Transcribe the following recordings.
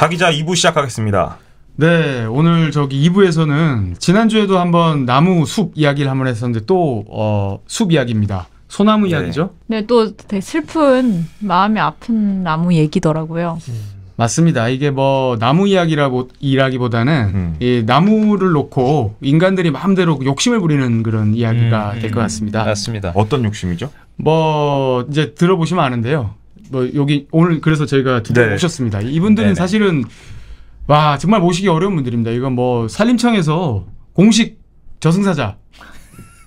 사기자 2부 시작하겠습니다. 네, 오늘 저기 2부에서는 지난주에도 한번 나무 숲 이야기를 한번 했었는데 또, 어, 숲 이야기입니다. 소나무 네. 이야기죠? 네, 또 되게 슬픈, 마음이 아픈 나무 얘기더라고요. 음. 맞습니다. 이게 뭐 나무 이야기라고 이라기보다는 음. 이 나무를 놓고 인간들이 마음대로 욕심을 부리는 그런 이야기가 음. 될것 음. 같습니다. 맞습니다. 음. 어떤 욕심이죠? 뭐 이제 들어보시면 아는데요. 뭐 여기 오늘 그래서 저희가 두분 네. 오셨습니다. 이분들은 네네. 네. 사실은 와 정말 모시기 어려운 분들입니다. 이건 뭐 산림청에서 공식 저승사자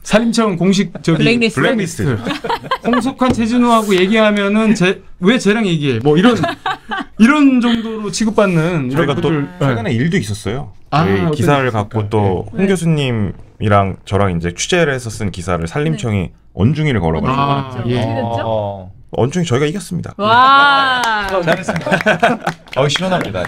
산림청 공식 저기 블랙리스트, 블랙리스트. 홍석환 최진우하고 얘기하면은 제, 왜 쟤랑 얘기해 뭐 이런 이런 정도로 취급받는 저희가 또 네. 최근에 일도 있었어요. 아, 기사를 갖고 또홍 네. 교수님이랑 저랑 이제 취재를 해서 쓴 기사를 산림청이 네. 언중이를 걸어가지고 아, 예. 아, 예. 어. 언중이 저희가 이겼습니다. 와. 어, 시원합니다.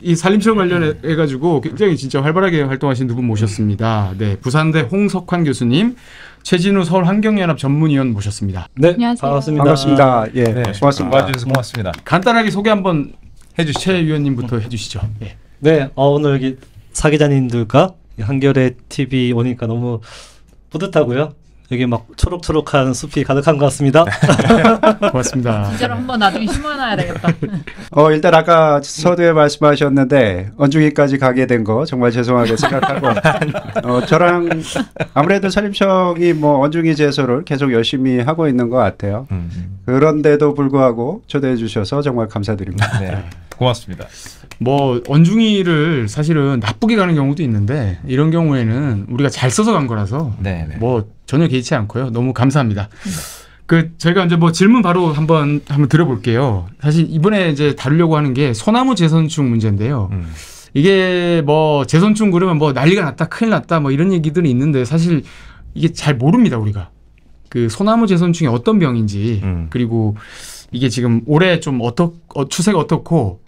이산림체 관련해 가지고 굉장히 진짜 활발하게 활동하신 두 분 모셨습니다. 네, 부산대 홍석환 교수님, 최진우 서울환경연합 전문위원 모셨습니다. 네, 안녕하세요. 반갑습니다. 반갑습니다. 네, 예, 네, 고맙습니다. 와주셔서 고맙습니다. 간단하게 소개 한번 해주시 최 위원님부터 해주시죠. 예. 네, 어, 오늘 여기 사기자님들과 한겨레 TV 오니까 너무 뿌듯하고요. 여기 막 초록초록한 숲이 가득한 것 같습니다. 네. 고맙습니다. 진짜로 한번 나중에 심어놔야 되겠다. 어, 일단 아까 서두에 말씀하셨는데 언중이까지 가게 된 거 정말 죄송하게 생각하고 어, 저랑 아무래도 산림청이 뭐 언중이 제소를 계속 열심히 하고 있는 것 같아요. 음. 그런데도 불구하고 초대해 주셔서 정말 감사드립니다. 네. 고맙습니다. 뭐 원중이를 사실은 나쁘게 가는 경우도 있는데 이런 경우에는 우리가 잘 써서 간 거라서 네네. 네. 뭐 전혀 개의치 않고요. 너무 감사합니다. 그 저희가 이제 뭐 질문 바로 한번 한번 드려볼게요. 사실 이번에 이제 다루려고 하는 게 소나무 재선충 문제인데요. 음. 이게 뭐 재선충 그러면 뭐 난리가 났다 큰일 났다 뭐 이런 얘기들이 있는데 사실 이게 잘 모릅니다 우리가 그 소나무 재선충이 어떤 병인지 음. 그리고 이게 지금 올해 좀 어떻 어, 추세가 어떻고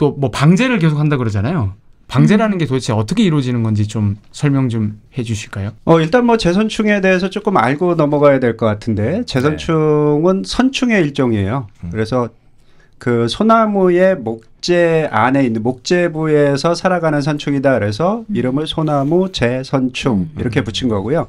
또뭐 방제를 계속 한다 그러잖아요. 방제라는 게 도대체 어떻게 이루어지는 건지 좀 설명 좀 해주실까요? 어 일단 뭐 재선충에 대해서 조금 알고 넘어가야 될 것 같은데 재선충은 네. 선충의 일종이에요. 음. 그래서 그 소나무의 목재 안에 있는 목재부에서 살아가는 선충이다. 그래서 음. 이름을 소나무 재선충 음. 이렇게 붙인 거고요.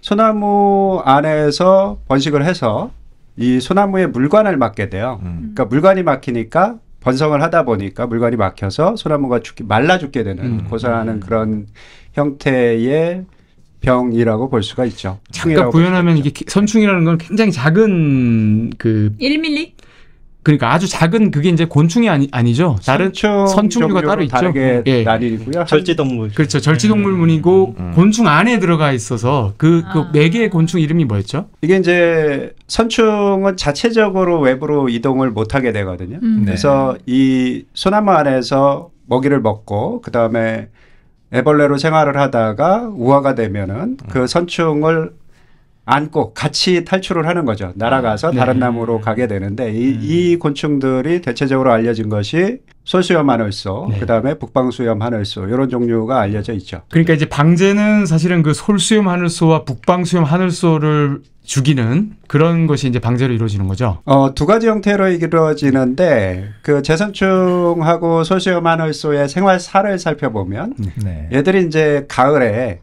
소나무 안에서 번식을 해서 이 소나무에 물관을 맡게 돼요. 음. 그러니까 물관이 막히니까 번성을 하다 보니까 물관이 막혀서 소나무가 죽기 말라 죽게 되는 음. 고사하는 그런 형태의 병이라고 볼 수가 있죠. 잠깐 구현하면 이게 선충이라는 건 굉장히 작은 그 1mm? 그러니까 아주 작은 그게 이제 곤충이 아니, 아니죠. 다른 선충 류가 따로 있죠. 예. 나이고요 네. 음. 절지동물. 그렇죠. 절지동물문이고 음, 음, 음. 곤충 안에 들어가 있어서 그 그, 매 아. 네 개의 곤충 이름이 뭐였죠? 이게 이제 선충은 자체적으로 외부로 이동을 못 하게 되거든요. 음. 네. 그래서 네. 이 소나무 안에서 먹이를 먹고 그다음에 애벌레로 생활을 하다가 우화가 되면은 그 선충을 안고 같이 탈출을 하는 거죠. 날아가서 아, 네. 다른 나무로 가게 되는데 이, 음. 이, 곤충들이 대체적으로 알려진 것이 솔수염 하늘소, 네. 그다음에 북방수염 하늘소 이런 종류가 알려져 있죠. 그러니까 이제 방제는 사실은 그 솔수염 하늘소와 북방수염 하늘소를 죽이는 그런 것이 이제 방제로 이루어지는 거죠. 어, 두 가지 형태로 이루어지는데 그 재선충하고 솔수염 하늘소의 생활사를 살펴보면 네. 얘들이 이제 가을에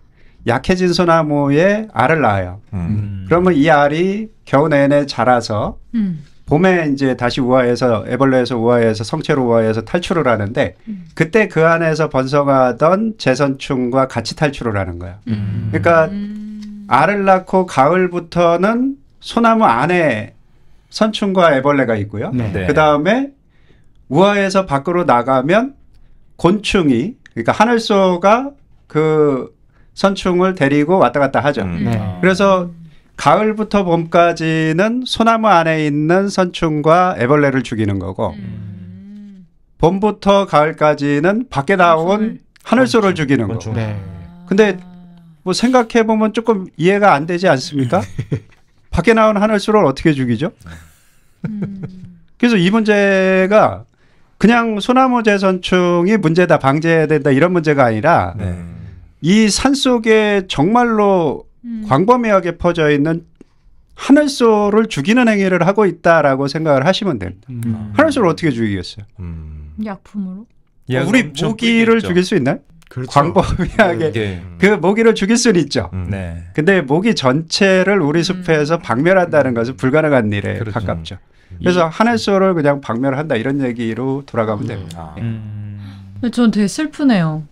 약해진 소나무에 알을 낳아요. 음. 음. 그러면 이 알이 겨우 내내 자라서 음. 봄에 이제 다시 우아에서 애벌레에서 우아에서 성체로 우아에서 탈출을 하는데 음. 그때 그 안에서 번성하던 재선충과 같이 탈출을 하는 거야. 음. 그러니까 음. 알을 낳고 가을부터는 소나무 안에 선충과 애벌레가 있고요. 네. 네. 그 다음에 우아에서 밖으로 나가면 곤충이 그러니까 하늘소가 그 선충을 데리고 왔다 갔다 하죠. 음. 네. 아. 그래서 가을부터 봄까지는 소나무 안에 있는 선충과 애벌레를 죽이는 거고 음. 봄부터 가을까지는 밖에 나온 하늘소를 죽이는 거죠 네. 근데 뭐 생각해 보면 조금 이해가 안 되지 않습니까? 밖에 나온 하늘소를 어떻게 죽이죠? 음. 그래서 이 문제가 그냥 소나무 재선충이 문제다 방제해야 된다 이런 문제가 아니라 네. 이 산속에 정말로 음. 광범위하게 퍼져 있는 하늘소를 죽이는 행위를 하고 있다라고 생각을 하시면 됩니다. 음. 음. 하늘소를 어떻게 죽이겠어요? 음. 약품으로? 어, 우리 모기를 죽일 수 있나요? 그렇죠. 광범위하게 네. 그 모기를 죽일 수는 있죠. 음. 네. 근데 모기 전체를 우리 숲에서 음. 박멸한다는 것은 불가능한 일에 그렇죠. 가깝죠. 그래서 하늘소를 그냥 박멸한다 이런 얘기로 돌아가면 됩니다. 아. 네. 저는 되게 슬프네요.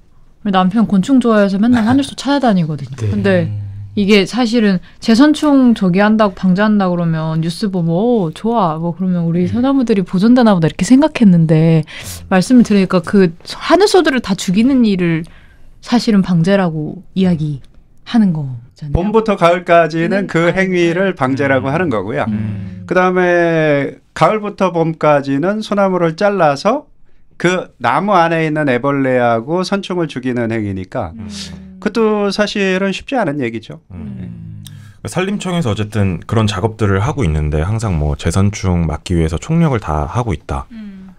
남편 곤충 좋아해서 맨날 네. 하늘소 찾아다니거든요. 네. 근데 이게 사실은 재선충 저기 한다고 방지한다 그러면 뉴스 보고 어, 좋아 뭐 그러면 우리 소나무들이 네. 보존되나 보다 이렇게 생각했는데 말씀을 들으니까그 하늘소들을 다 죽이는 일을 사실은 방제라고 이야기하는 거잖 봄부터 가을까지는 음. 그 아, 행위를 네. 방제라고 음. 하는 거고요. 음. 그다음에 가을부터 봄까지는 소나무를 잘라서 그 나무 안에 있는 애벌레하고 선충을 죽이는 행위니까 음. 그것도 사실은 쉽지 않은 얘기죠. 음. 음. 네. 그 산림청에서 어쨌든 그런 작업들을 하고 있는데 항상 뭐 재선충 막기 위해서 총력을 다 하고 있다. 음.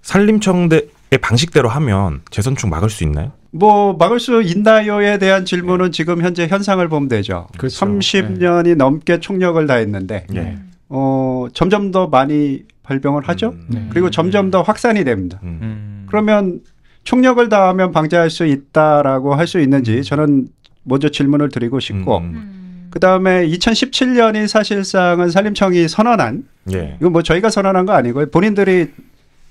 산림청의 방식대로 하면 재선충 막을 수 있나요? 뭐 막을 수 있나요에 대한 질문은 네. 지금 현재 현상을 보면 되죠. 그렇죠. 30년이 네. 넘게 총력을 다했는데 네. 음. 어, 점점 더 많이 발병을 하죠. 음. 네. 그리고 점점 더 확산이 됩니다. 음. 음. 그러면 총력을 다하면 방지할 수 있다라고 할 수 있는지 저는 먼저 질문을 드리고 싶고 음. 음. 그 다음에 2017년이 사실상은 산림청이 선언한 예. 이건 뭐 저희가 선언한 거 아니고요. 본인들이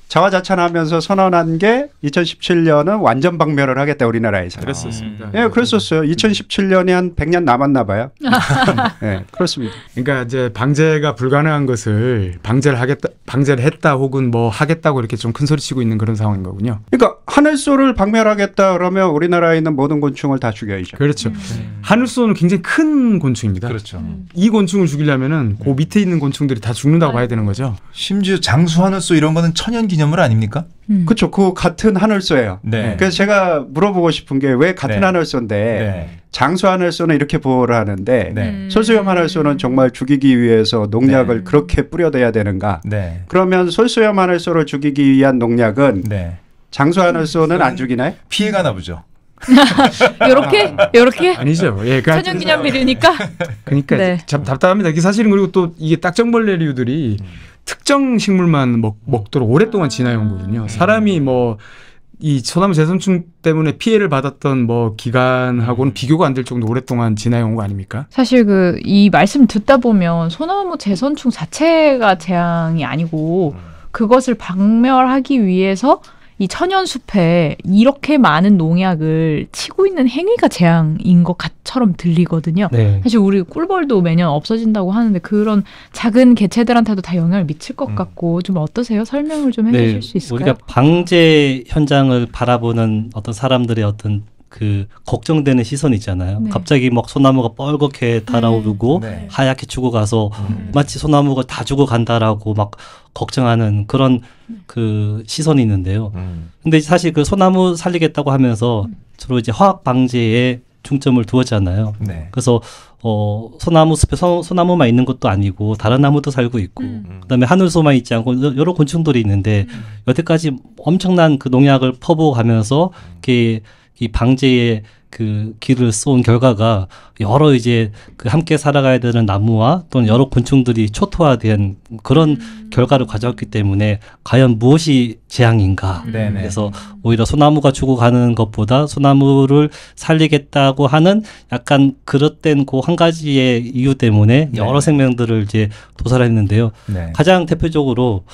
자화자찬하면서 선언한 게 2017년은 완전 방면을 하겠다 우리나라에서. 그랬었습니다. 예, 네, 그랬었어요. 2017년이 한 100년 남았나 봐요. 예, 네, 그렇습니다. 그러니까 이제 방제가 불가능한 것을 방제를 하겠다, 방제를 했다 혹은 뭐 하겠다고 이렇게 좀 큰 소리치고 있는 그런 상황인 거군요. 그러니까 하늘소를 박멸하겠다 그러면 우리나라에 있는 모든 곤충을 다 죽여야죠. 그렇죠. 음. 네. 하늘소는 굉장히 큰 곤충입니다. 그렇죠. 음. 이 곤충을 죽이려면은 그 네. 밑에 있는 곤충들이 다 죽는다고 네. 봐야 되는 거죠. 심지어 장수 하늘소 이런 거는 천연기 기념물 아닙니까? 음. 그렇죠. 그 같은 한울소예요. 네. 네. 그래서 제가 물어보고 싶은 게 왜 같은 네. 한울소인데 네. 장수 한울소는 이렇게 보호를 하는데 네. 솔수염 한울소는 정말 죽이기 위해서 농약을 네. 그렇게 뿌려대야 되는가? 네. 그러면 솔수염 한울소를 죽이기 위한 농약은 장수 한울소는 안 죽이나요? 피해가 나보죠. 요렇게 요렇게 아니죠. 예, 그 천연 기념비이니까. 그러니까 참 답답합니다. 이게 사실은 그리고 또 이게 딱정벌레류들이 음. 특정 식물만 먹, 먹도록 오랫동안 진화나온 거군요. 네. 사람이 뭐 이 소나무 재선충 때문에 피해를 받았던 뭐 기간하고는 네. 비교가 안 될 정도 오랫동안 진화나온거 아닙니까? 사실 그 이 말씀 듣다 보면 소나무 재선충 자체가 재앙이 아니고 음. 그것을 박멸하기 위해서 이 천연숲에 이렇게 많은 농약을 치고 있는 행위가 재앙인 것처럼 들리거든요. 네. 사실 우리 꿀벌도 매년 없어진다고 하는데 그런 작은 개체들한테도 다 영향을 미칠 것 음. 같고 좀 어떠세요? 설명을 좀 네. 해주실 네. 수 있을까요? 우리가 방제 현장을 바라보는 어떤 사람들의 어떤 그 걱정되는 시선 있잖아요. 네. 갑자기 막 소나무가 뻘겋게 네. 달아오르고 네. 하얗게 죽어 가서 음. 마치 소나무가 다 죽어 간다라고 막 걱정하는 그런 네. 그 시선이 있는데요. 음. 근데 사실 그 소나무 살리겠다고 하면서 음. 주로 이제 화학 방지에 중점을 두었잖아요. 네. 그래서 어 소나무 숲에 소, 나무만 있는 것도 아니고 다른 나무도 살고 있고 음. 음. 그다음에 하늘소만 있지 않고 여러 곤충들이 있는데 음. 여태까지 엄청난 그 농약을 퍼부어가면서 음. 이렇게 이방제에그 길을 쏜 결과가 여러 이제 그 함께 살아가야 되는 나무와 또는 여러 곤충들이 초토화된 그런 음. 결과를 가져왔기 때문에 과연 무엇이 재앙인가. 네네. 네. 그래서 오히려 소나무가 죽어가는 것보다 소나무를 살리겠다고 하는 약간 그릇된 그 한 가지의 이유 때문에 네. 여러 네. 생명들을 이제 도살했는데요. 네. 가장 대표적으로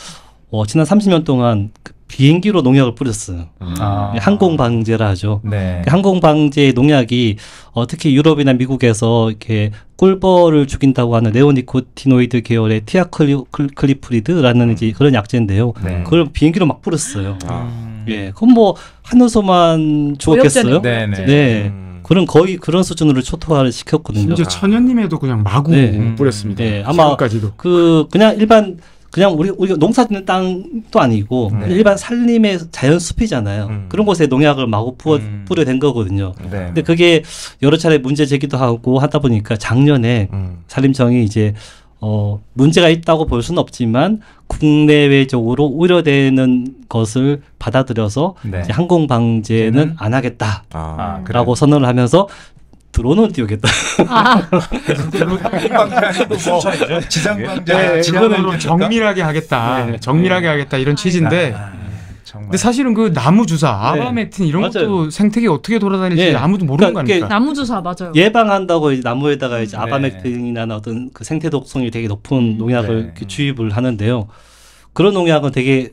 어, 지난 30년 동안 그 비행기로 농약을 뿌렸어요. 아. 예, 항공 방제라 하죠. 네. 그 항공 방제 농약이 어, 특히 유럽이나 미국에서 이렇게 꿀벌을 죽인다고 하는 네오니코티노이드 계열의 티아클리프리드라는 음. 이제 그런 약제인데요. 네. 그걸 비행기로 막 뿌렸어요. 아. 예, 그건 뭐 한우소만 죽었겠어요? 네, 네, 네. 음. 그런 거의 그런 수준으로 초토화를 시켰거든요. 심지어 천연님에도 그냥 마구 네. 뿌렸습니다. 네, 아마 지금까지도. 그 그냥 일반 그냥 우리 우리가 농사짓는 땅도 아니고 네. 일반 산림의 자연 숲이잖아요. 음. 그런 곳에 농약을 마구 부어 음. 뿌려댄 거거든요. 네. 근데 그게 여러 차례 문제 제기도 하고 하다 보니까 작년에 음. 산림청이 이제 어 문제가 있다고 볼 수는 없지만 국내외적으로 우려되는 것을 받아들여서 네. 항공 방제는 안 하겠다라고 아, 그래. 선언을 하면서 드론은 띄우겠다. 아. 뭐, 지상방자. 네, 그거는 정밀하게 하겠다. 네, 네, 네, 정밀하게 하겠다 이런 아, 취지인데. 아, 아, 정말. 근데 사실은 그 나무 주사, 네. 아바메틴 이런 맞아요. 것도 생태계 어떻게 돌아다닐지 예. 아무도 모르는 그러니까, 거니까 나무 주사 맞아요. 예방한다고 이제 나무에다가 이제 아바메틴이나 어떤 그 생태 독성이 되게 높은 음. 농약을 주입을 하는데요. 그런 농약은 되게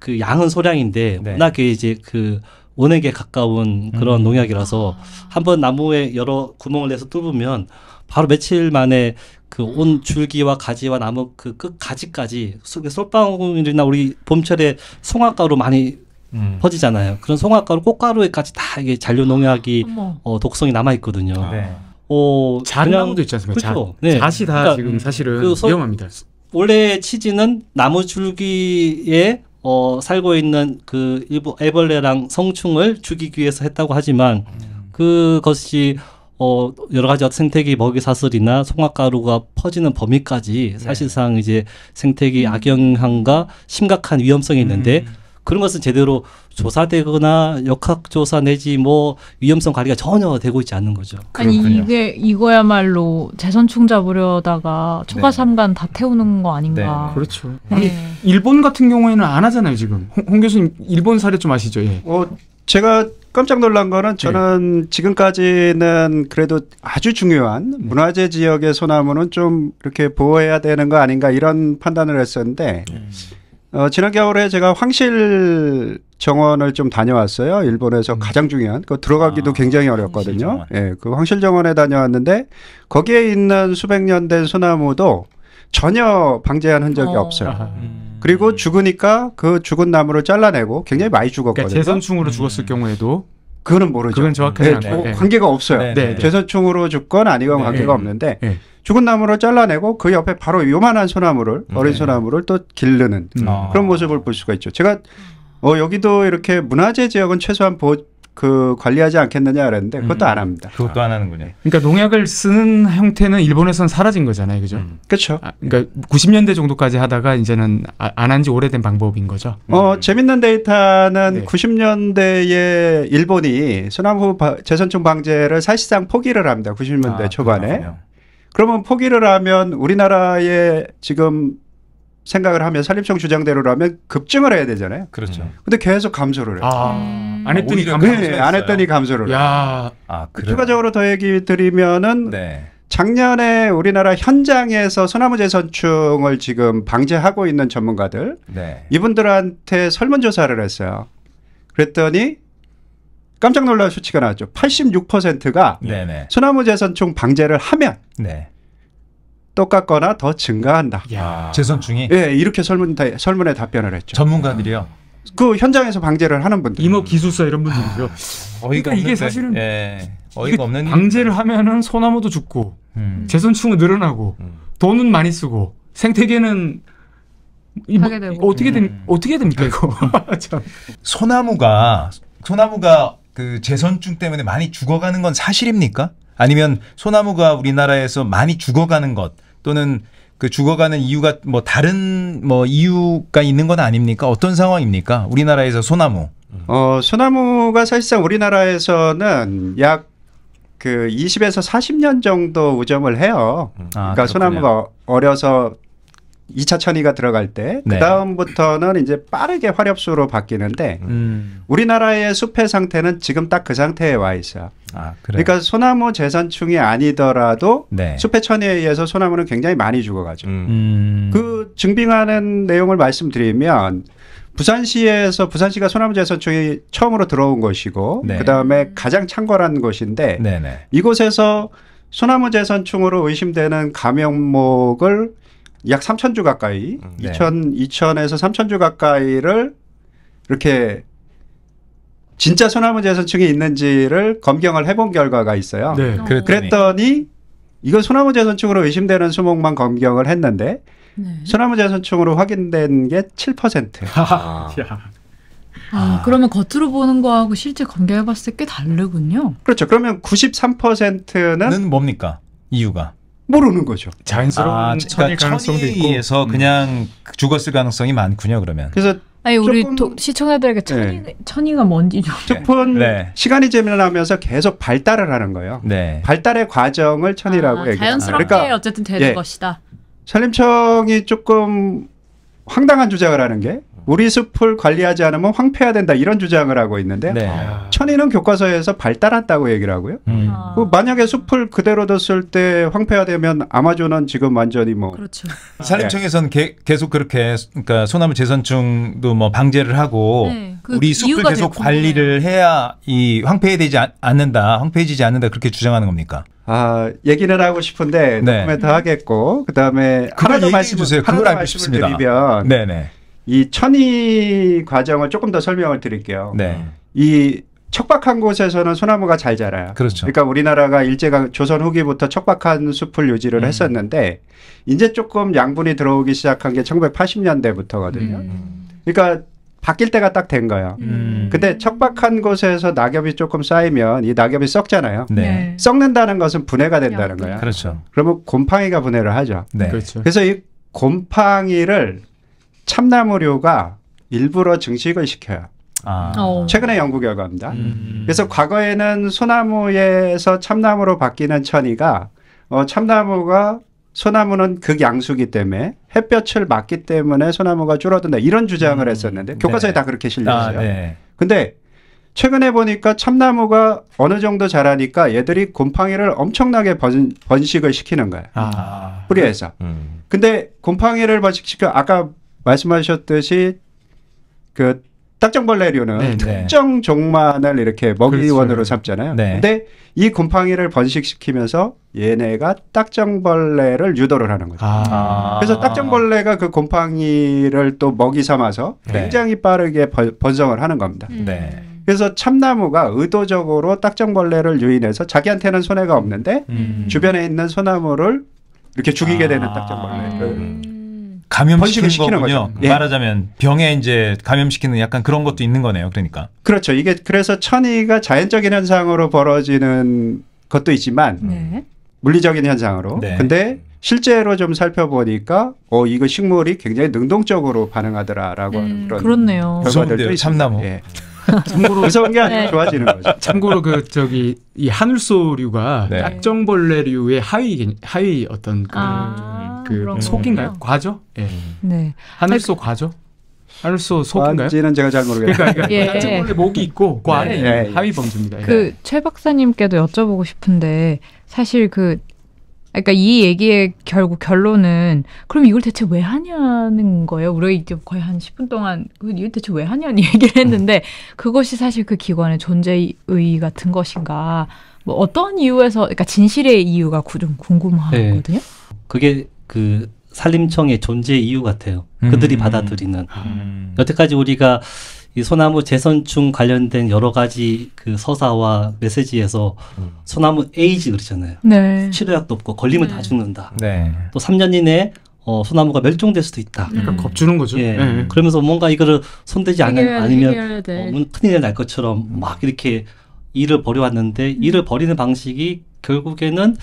그 양은 소량인데 워낙에 이제 그 원액에 가까운 그런 음. 농약이라서 아. 한번 나무에 여러 구멍을 내서 뚫으면 바로 며칠 만에 그 온 줄기와 가지와 나무 그 끝 가지까지 솔방울이나 우리 봄철에 송화가루 많이 음. 퍼지잖아요. 그런 송화가루, 꽃가루에까지 다 이게 잔류 농약이 아, 어, 독성이 남아 있거든요. 아. 네. 어, 잔나도 있지 않습니까? 그렇죠. 자, 네. 잣이 다 그러니까 지금 음. 사실은 그 소, 위험합니다. 원래 치즈는 나무 줄기에 어, 살고 있는 그 일부 애벌레랑 성충을 죽이기 위해서 했다고 하지만 음. 그것이 어, 여러 가지 생태계 먹이 사슬이나 송화가루가 퍼지는 범위까지 네. 사실상 네. 이제 생태계 음. 악영향과 심각한 위험성이 있는데 음. 그런 것은 제대로 조사되거나 역학조사 내지 뭐 위험성 관리가 전혀 되고 있지 않는 거죠. 아니 그렇군요. 이게 이거야말로 재선충 잡으려다가 초과 네. 삼간 다 태우는 거 아닌가. 네. 네 그렇죠. 네. 아니 일본 같은 경우에는 안 하잖아요 지금. 홍, 홍 교수님 일본 사례 좀 아시죠? 예. 어 제가 깜짝 놀란 거는 저는 네. 지금까지는 그래도 아주 중요한 문화재 지역의 소나무는 좀 이렇게 보호해야 되는 거 아닌가 이런 판단을 했었는데 네. 어, 지난 겨울에 제가 황실 정원을 좀 다녀왔어요. 일본에서 음. 가장 중요한 그 들어가기도 아, 굉장히 어렵거든요. 예, 그 황실 정원에 다녀왔는데 거기에 있는 수백 년 된 소나무도 전혀 방제한 흔적이 어. 없어요. 음. 그리고 죽으니까 그 죽은 나무를 잘라내고 굉장히 많이 죽었거든요. 그러니까 재선충으로 음. 죽었을 경우에도 그거는 모르죠. 그건 정확하지 네, 않아요. 그 예. 관계가 없어요. 네, 네, 네, 재선충으로 죽건 아니건 네. 관계가 네. 없는데 죽은 나무를 잘라내고 그 옆에 바로 요만한 소나무를 음. 어린 네. 소나무를 또 기르는 음. 아. 그런 모습을 볼 수가 있죠. 제가 어, 여기도 이렇게 문화재 지역은 최소한 보그 관리하지 않겠느냐 그랬는데 그것도 음, 안 합니다. 그것도 안 하는군요. 그러니까 농약을 쓰는 형태는 일본에선 사라진 거잖아요, 그죠? 음. 그렇죠. 아, 그러니까 90년대 정도까지 하다가 이제는 아, 안한 지 오래된 방법인 거죠. 어 음. 재밌는 데이터는 네. 90년대에 일본이 소나무 재선충 방제를 사실상 포기를 합니다. 90년대 아, 초반에. 그렇군요. 그러면 포기를 하면 우리나라의 지금 생각을 하면 산림청 주장대로라면 급증을 해야 되잖아요. 그렇죠. 음. 근데 계속 감소를 해요. 아, 아. 음. 안 했더니 감소를 네, 안 했더니 감소를 야. 아, 그 추가적으로 더 얘기 드리면은 네. 작년에 우리나라 현장에서 소나무 재선충을 지금 방제하고 있는 전문가들 네. 이분들한테 설문조사를 했어요. 그랬더니 깜짝 놀랄 수치가 나왔죠. 86%가 네네. 소나무 재선총 방제를 하면 네. 똑같거나 더 증가한다. 야. 재선충이? 예, 이렇게 설문, 설문에 답변을 했죠. 전문가들이요? 그 현장에서 방제를 하는 분들. 임업 기술사 이런 분들이죠. 아, 그러니까 이게 사실은 예, 어이가 없는 방제를 하면은 소나무도 죽고 음. 재선충은 늘어나고 음. 돈은 많이 쓰고 생태계는 뭐, 어떻게 되, 음. 어떻게 됩니까 이거? 소나무가 소나무가 그 재선충 때문에 많이 죽어가는 건 사실입니까? 아니면 소나무가 우리나라에서 많이 죽어가는 것 또는 그 죽어가는 이유가 뭐 다른 뭐 이유가 있는 건 아닙니까? 어떤 상황입니까? 우리나라에서 소나무. 어, 소나무가 사실상 우리나라에서는 약 그 20에서 40년 정도 우정을 해요. 아, 그러니까 그렇군요. 소나무가 어려서 2차 천이가 들어갈 때 네. 그다음부터는 이제 빠르게 화렵수로 바뀌는데 음. 우리나라의 숲의 상태는 지금 딱 그 상태에 와 있어요. 아, 그러니까 소나무 재산충이 아니더라도 네. 숲의 천에 의해서 소나무는 굉장히 많이 죽어가죠. 음. 그 증빙하는 내용을 말씀드리면 부산시에서 부산시가 소나무 재산충이 처음으로 들어온 것이고 네. 그다음에 가장 창궐한 곳인데 네네. 이곳에서 소나무 재산충으로 의심되는 감염목을 약 3천 주 가까이 음, 네. 2천 2천에서 3천 주 가까이를 이렇게 진짜 소나무 재선층이 있는지를 검경을 해본 결과가 있어요. 네, 어. 그랬더니. 그랬더니 이건 소나무 재선층으로 의심되는 수목만 검경을 했는데 네. 소나무 재선층으로 확인된 게 7%. 퍼 아. 아. 아, 그러면 겉으로 보는 거하고 실제 검경해봤을 때 꽤 다르군요. 그렇죠. 그러면 93%는 는 뭡니까? 이유가? 모르는 거죠. 자연스러운 아, 천일 가능성도 천의에서 음. 그냥 죽었을 가능성이 많군요. 그러면. 그래서 아니 우리 도, 시청자들에게 천이, 네. 천이가 뭔지 좀. 네. 조금 네. 시간이 지나면서 계속 발달을 하는 거예요. 네. 발달의 과정을 천이라고 아, 얘기해요. 자연스럽게 그러니까, 어쨌든 되는 예. 것이다. 산림청이 조금 황당한 주장을 하는 게 우리 숲을 관리하지 않으면 황폐화 된다 이런 주장을 하고 있는데 네. 천인은 교과서에서 발달했다고 얘기를 하고요. 음. 아. 그 만약에 숲을 그대로 뒀을 때 황폐화되면 아마존은 지금 완전히 뭐 그렇죠. 아, 산림청에선 네. 계속 그렇게 그러니까 소나무 재선충도 뭐 방제를 하고 네. 그 우리 숲을 계속 관리를 해야 이 황폐해되지 않는다, 황폐해지지 않는다 그렇게 주장하는 겁니까? 아, 얘기는 하고 싶은데 네. 다음에 더 하겠고 그다음에 하나 더 말씀 주세요. 하나 더 말씀을 드리면 네네. 이 천이 과정을 조금 더 설명을 드릴게요. 네. 이 척박한 곳에서는 소나무가 잘 자라요. 그렇죠. 그러니까 우리나라가 일제가 조선 후기부터 척박한 숲을 유지를 음. 했었는데 이제 조금 양분이 들어오기 시작한 게 1980년대부터거든요. 음. 그러니까 바뀔 때가 딱 된 거예요. 음. 근데 척박한 곳에서 낙엽이 조금 쌓이면 이 낙엽이 썩잖아요. 네. 네. 썩는다는 것은 분해가 된다는 거예요. 그렇죠. 그러면 곰팡이가 분해를 하죠. 네. 그렇죠. 그래서 이 곰팡이를 참나무류가 일부러 증식을 시켜요. 아. 어. 최근에 연구 결과입니다. 음. 그래서 과거에는 소나무에서 참나무로 바뀌는 천이가 어, 참나무가 소나무는 극양수기 때문에 햇볕을 맞기 때문에 소나무가 줄어든다 이런 주장을 음. 했었는데 교과서에 네. 다 그렇게 실려 아, 있어요. 아, 네. 근데 최근에 보니까 참나무가 어느 정도 자라니까 얘들이 곰팡이를 엄청나게 번, 식을 시키는 거예요. 아. 뿌리에서. 음. 근데 곰팡이를 번식시켜 아까 말씀하셨듯이 그 딱정벌레류는 네, 네, 특정 종만을 이렇게 먹이원으로 그렇죠. 잡잖아요. 네. 근데 이 곰팡이를 번식시키면서 얘네가 딱정벌레를 유도를 하는 거죠. 아. 그래서 딱정벌레가 그 곰팡이를 또 먹이 삼아서 네. 굉장히 빠르게 번성을 하는 겁니다. 음. 네. 그래서 참나무가 의도적으로 딱정벌레를 유인해서 자기한테는 손해가 없는데 음. 주변에 있는 소나무를 이렇게 죽이게 아. 되는 딱정벌레를 음. 감염시키는 거군요. 예. 말하자면 병에 이제 감염시키는 약간 그런 것도 있는 거네요. 그러니까. 그렇죠. 이게 그래서 천이가 자연적인 현상으로 벌어지는 것도 있지만 네. 물리적인 현상으로. 네. 근데 실제로 좀 살펴보니까 어 이거 식물이 굉장히 능동적으로 반응하더라라고 음, 하는 그런 그렇네요. 결과들도 참나무. 예. 참고로 무서운 게 아니라 네. 좋아지는 거죠. 참고로 그 저기 이 하늘소류가 네. 딱정벌레류의 하위 하위 어떤 그, 아, 그 속인가요? 과죠? 예. 음. 네. 하늘소 과죠? 알수 속인가요? 지는 제가 잘 모르겠어요. 그러니까, 그러니까 예. 목이 있고 그에 네. 예, 예. 하위 범주입니다. 그최 박사님께도 여쭤보고 싶은데 사실 그 그러니까 이 얘기의 결국 결론은 그럼 이걸 대체 왜 하냐는 거예요. 우리가 이제 거의 한 10분 동안 그 이걸 대체 왜 하냐는 얘기를 했는데 그것이 사실 그 기관의 존재의 같은 것인가. 뭐 어떤 이유에서 그러니까 진실의 이유가 좀 궁금하거든요. 네. 그게 그 산림청의 존재 이유 같아요. 그들이 음. 받아들이는. 음. 여태까지 우리가 이 소나무 재선충 관련된 여러 가지 그 서사와 메시지에서 음. 소나무 에이지 그러잖아요. 네. 치료약도 없고 걸리면 네. 다 죽는다. 네. 또 3년 이내 에 어, 소나무가 멸종될 수도 있다. 네. 약간 음. 겁주는 거죠. 예. 네. 그러면서 뭔가 이거를 손대지 않, 으면 아니면 어, 큰일 날 것처럼 막 이렇게 일을 벌여왔는데 음. 일을 벌이는 방식이 결국에는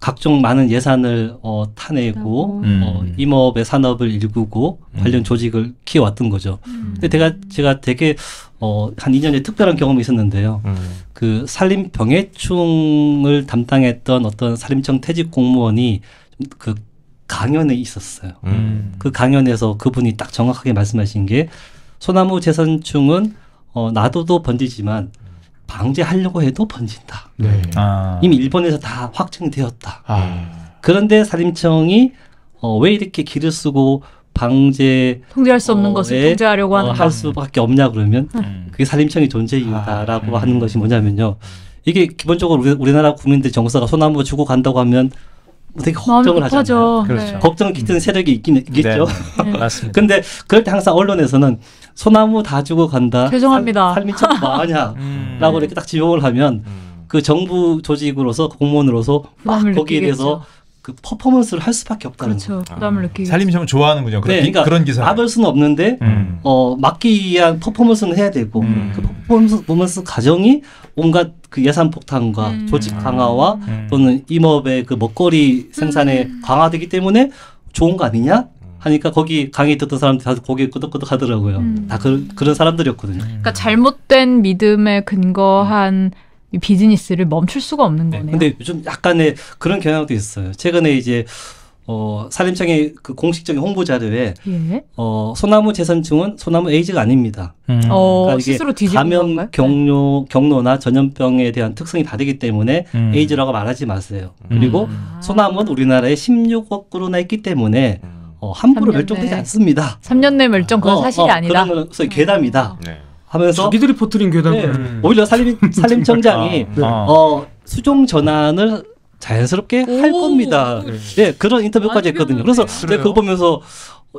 각종 많은 예산을 어, 타내고 음. 어, 임업의 산업을 일구고 음. 관련 조직을 키워왔던 거죠. 음. 근데 제가 제가 되게 어, 한 2년에 특별한 경험이 있었는데요. 음. 그 산림 병해충을 담당했던 어떤 산림청 퇴직 공무원이 그 강연에 있었어요. 음. 그 강연에서 그분이 딱 정확하게 말씀하신 게 소나무 재선충은 어, 나도도 번지지만 방제하려고 해도 번진다. 네. 아. 이미 일본에서 다 확정되었다. 아. 그런데 산림청이 어, 왜 이렇게 길을 쓰고 방제 통제할 수 없는 어, 것을 통제하려고 하는 어, 할 수밖에 없냐 그러면 음. 그게 산림청의 존재 이다라고 아. 하는 것이 뭐냐면요. 이게 기본적으로 우리, 나라 국민들 정서가 소나무 주고 간다고 하면 뭐 되게 걱정을 하잖아요. 그렇죠. 네. 걱정을 끼치는 음. 세력이 있긴 있겠죠. 네. 네. 맞습니다. 근데 그럴 때 항상 언론에서는 소나무 다 주고 간다. 죄송합니다. 삶, 이참 뭐하냐라고 이렇게 딱 지목을 하면 음. 그 정부 조직으로서 공무원으로서 막 거기에 대해서 그 퍼포먼스를 할 수밖에 없다는 그렇죠. 거. 부담을 아. 느끼. 살림시험 좋아하는군요. 그런, 네, 그러니까 그런 기사. 막을 수는 없는데 음. 어 막기 위한 퍼포먼스는 해야 되고 음. 그 퍼포먼스 과정이 온갖 그 예산 폭탄과 음. 조직 아. 강화와 음. 또는 임업의 그 먹거리 생산에 음. 강화되기 때문에 좋은 거 아니냐? 하니까 거기 강의 듣던 사람들 다 고개 끄덕끄덕 하더라고요. 음. 다 그, 그런 사람들이었거든요. 음. 그러니까 잘못된 믿음에 근거한 음. 비즈니스를 멈출 수가 없는 네. 거네요. 네, 근데 요즘 약간의 그런 경향도 있어요. 최근에 이제 어, 산림청의 그 공식적인 홍보 자료에 예. 어, 소나무 재산증은 소나무 에이즈가 아닙니다. 음. 어, 그러니까 스스로 뒤집은 감염 건가요? 네. 경로 경로나 전염병에 대한 특성이 다르기 때문에 음. 에이즈라고 말하지 마세요. 음. 그리고 음. 소나무는 우리나라에 16억 그루나 있기 때문에 음. 어, 함부로 멸종되지 않습니다. 3년 내 멸종 그건 어, 사실이 어, 아니다. 그런 건소 음. 괴담이다. 네. 네. 하면서 자기들이 퍼뜨린 괴담. 네. 음. 오히려 산림 산림청장이 아, 네. 어, 수종 전환을 자연스럽게 할 겁니다. 네. 그런 인터뷰까지 했거든요. 그래서 제가 그거 보면서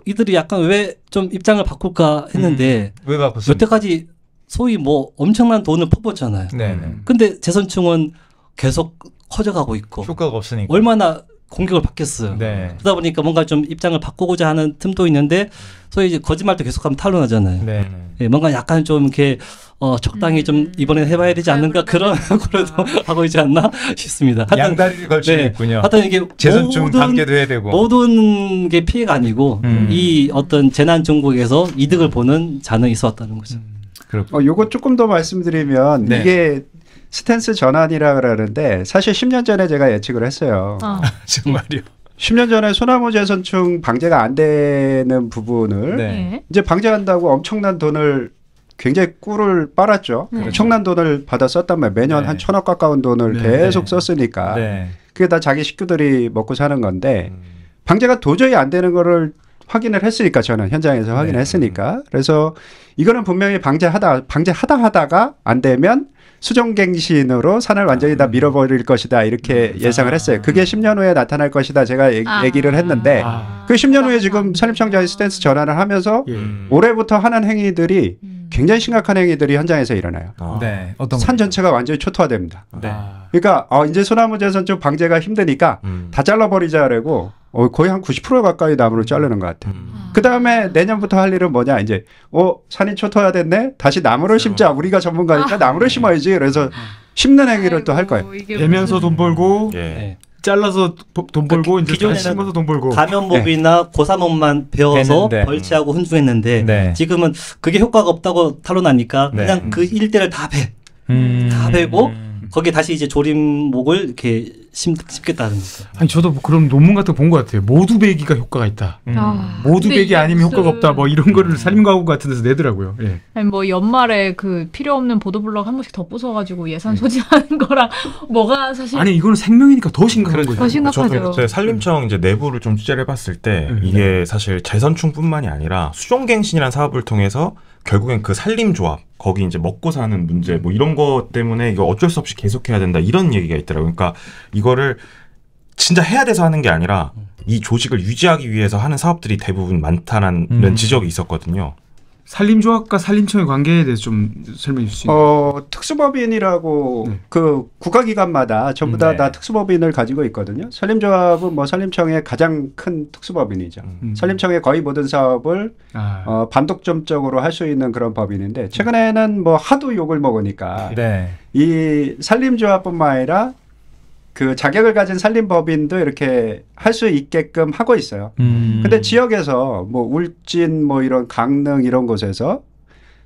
이들이 약간 왜 좀 입장을 바꿀까 했는데 음. 왜 바꿨어요? 여태까지 소위 뭐 엄청난 돈을 퍼붓잖아요. 네, 네 근데 재선충은 계속 커져가고 있고 효과가 없으니까 얼마나 공격을 받겠어요. 네. 그러다 보니까 뭔가 좀 입장을 바꾸고자 하는 틈도 있는데 소위 이제 거짓말도 계속하면 탄로나잖아요. 네. 네. 뭔가 약간 좀 이렇게 어, 적당히 음. 좀 이번에 해봐야 되지 않는가 그런 고려도 아. 하고 있지 않나 싶습니다. 하여튼, 양다리를 걸치겠군요. 네. 하여튼 이게 재선충 받게도 해야 되고 모든 게 피해가 아니고 음. 이 어떤 재난 정국에서 이득을 보는 자는 있어왔다는 거죠. 음. 그렇군요. 어, 요거 조금 더 말씀드리면 네. 이게 스탠스 전환이라 그러는데 사실 10년 전에 제가 예측을 했어요. 어. 아. 정말요? 10년 전에 소나무 재선충 방제가 안 되는 부분을 네. 이제 방제한다고 엄청난 돈을 굉장히 꿀을 빨았죠. 네. 그렇죠. 엄청난 돈을 받아 썼단 말이에요. 매년 네. 한 천억 가까운 돈을 네. 계속 썼으니까 네. 그게 다 자기 식구들이 먹고 사는 건데 음. 방제가 도저히 안 되는 거를 확인을 했으니까 저는 현장에서 확인했으니까 네. 을 그래서 이거는 분명히 방제하다 방제하다 하다가 안 되면 수정갱신으로 산을 완전히 다 아. 밀어버릴 것이다 이렇게 음, 아. 예상을 했어요. 그게 10년 후에 나타날 것이다 제가 얘, 아. 기를 했는데 그 10년 후에 지금 선임청자의 스탠스 전환을 하면서 예. 올해부터 하는 행위들이 음. 굉장히 심각한 행위들이 현장에서 일어나요. 아. 네. 어떤 산 전체가 완전히 초토화됩니다. 네. 아. 그러니까 어, 이제 소나무 재산좀 방제가 힘드니까 음. 다 잘라버리자라고 어, 거의 한 90% 가까이 나무를 자르는 것 같아요. 음. 그 다음에 내년부터 할 일은 뭐냐 이제 어 산이 초토화됐네 다시 나무를 그렇죠. 심자 우리가 전문가니까 아. 나무를 심어야지 그래서 네. 심는 행위를 또 할 거예요. 되면서 돈 벌고. 예. 네. 잘라서 돈 그러니까 벌고 그러니까 이제 다시 심어서 돈 벌고 가면법이나 네. 고사법만 배워서 벌채하고 훈수했는데 네. 지금은 그게 효과가 없다고 탈론하니까 네. 그냥 네. 그 음. 일대를 다 배. 음. 다 배고 거기에 다시 이제 조림목을 이렇게 심, 심겠다는 거죠. 아니 저도 뭐 그런 논문 같은 거 본 것 같아요. 모두 베기가 효과가 있다. 음. 아, 모두 베기 아니면 효과가 없다. 뭐 이런 음. 거를 살림가구 같은 데서 내더라고요. 예. 아니 뭐 연말에 그 필요 없는 보도블럭 한 번씩 덧부숴가지고 예산 예. 소진하는 거랑 뭐가 사실 아니 이거는 생명이니까 더 심각한 그렇죠. 거죠. 더 심각하죠. 저, 산림청 이제 내부를 좀 취재를 해봤을 때 음, 이게 네. 사실 재선충뿐만이 아니라 수종갱신이라는 사업을 통해서 결국엔 그 살림 조합 거기 이제 먹고 사는 문제 뭐 이런 거 때문에 이거 어쩔 수 없이 계속해야 된다 이런 얘기가 있더라고요. 그러니까 이거를 진짜 해야 돼서 하는 게 아니라 이 조직을 유지하기 위해서 하는 사업들이 대부분 많다는 음. 지적이 있었거든요. 산림조합과 산림청의 관계에 대해좀 설명해 주시죠 어, 특수법인이라고 네. 그 국가기관마다 전부 다다 음, 네. 특수법인을 가지고 있거든요. 산림조합은 뭐 산림청의 가장 큰 특수법인이죠. 음. 산림청의 음. 거의 모든 사업을 아. 어, 반독점적으로 할 수 있는 그런 법인인데 최근에는 뭐 하도 욕을 먹으니까 네. 이 산림조합뿐만 아니라 그 자격을 가진 산림법인도 이렇게 할 수 있게끔 하고 있어요. 음. 근데 지역에서 뭐 울진 뭐 이런 강릉 이런 곳에서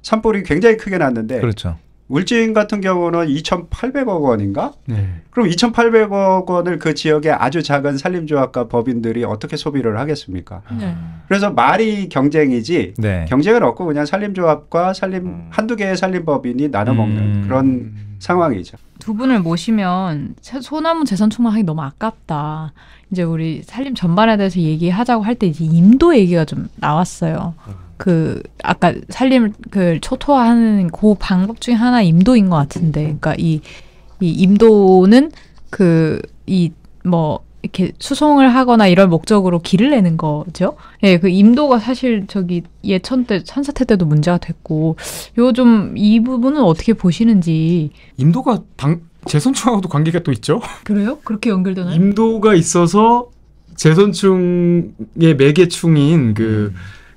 산불이 굉장히 크게 났는데 그렇죠. 울진 같은 경우는 2,800억 원인가? 네. 그럼 2,800억 원을 그 지역의 아주 작은 산림조합과 법인들이 어떻게 소비를 하겠습니까? 아. 네. 그래서 말이 경쟁이지 네. 경쟁은없고 그냥 산림조합과 산림 음. 한두 개의 산림법인이 나눠 먹는 음. 그런 상황이죠. 두 분을 모시면 소나무 재산 총망하기 너무 아깝다. 이제 우리 산림 전반에 대해서 얘기하자고 할 때 이제 임도 얘기가 좀 나왔어요. 음. 그 아까 살림을 그 초토화하는 그 방법 중에 하나 임도인 것 같은데, 그러니까 이, 이 임도는 그 이 뭐 이렇게 수송을 하거나 이런 목적으로 길을 내는 거죠. 예, 그 임도가 사실 저기 예천 때 산사태 때도 문제가 됐고, 요 좀 이 부분은 어떻게 보시는지. 임도가 당 재선충하고도 관계가 또 있죠. 그래요? 그렇게 연결되나요? 임도가 있어서 재선충의 매개충인 그. 음.